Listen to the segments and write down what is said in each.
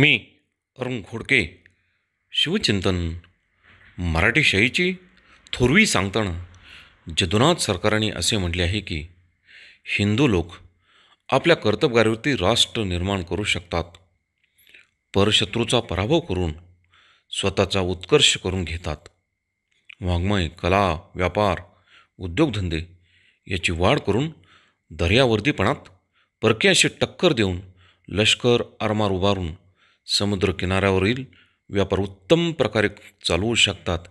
मी अरुण घोडके शिवचिंतन मराठी शाहीची थोरवी सांगताना जदुनाथ सरकारने असे म्हटले आहे की हिंदू लोक आपल्या कर्तबगारीवरती राष्ट्र निर्माण करू शकतात परशत्रूचा पराभव करून स्वतःचा उत्कर्ष करून घेतात वाङ्मय कला व्यापार उद्योगधंदे याची वाढ करून दर्यावर्दीपणात परक्याशी टक्कर देऊन लष्कर आरमार उभारून समुद्रकिनाऱ्यावरील व्यापार उत्तम प्रकारे चालवू शकतात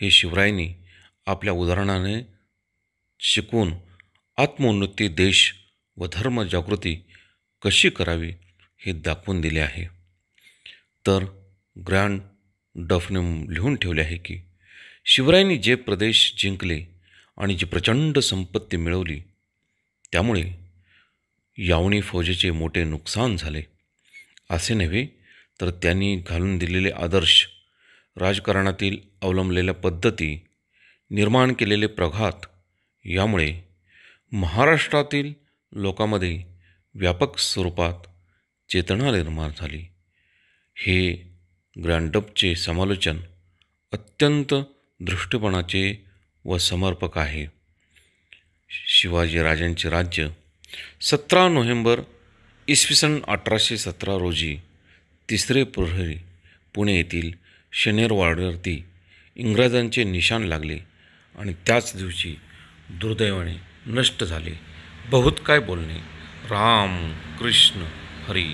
हे शिवरायांनी आपल्या उदाहरणाने शिकून आत्मोन्नती देश व धर्म जागृती कशी करावी हे दाखवून दिले आहे तर ग्रँड डफने लिहून ठेवले आहे की शिवरायांनी जे प्रदेश जिंकले आणि जी प्रचंड संपत्ती मिळवली त्यामुळे यावणी फौजेचे मोठे नुकसान झाले असे नव्हे तर त्यांनी घालून दिलेले आदर्श राजकारणातील अवलंबलेल्या पद्धती निर्माण केलेले प्रघात यामुळे महाराष्ट्रातील लोकांमध्ये व्यापक स्वरूपात चेतना निर्माण झाली हे ग्रँडपचे समालोचन अत्यंत दृष्टीपणाचे व समर्पक आहे शिवाजीराजांचे राज्य सतरा नोव्हेंबर इसवी सन अठराशे सतरा रोजी तिसरे प्रहरी पुणे येथील शनेरवाडवरती इंग्रजांचे निशाण लागले आणि त्याच दिवशी दुर्दैवाने नष्ट झाले बहुत काय बोलणे राम कृष्ण हरी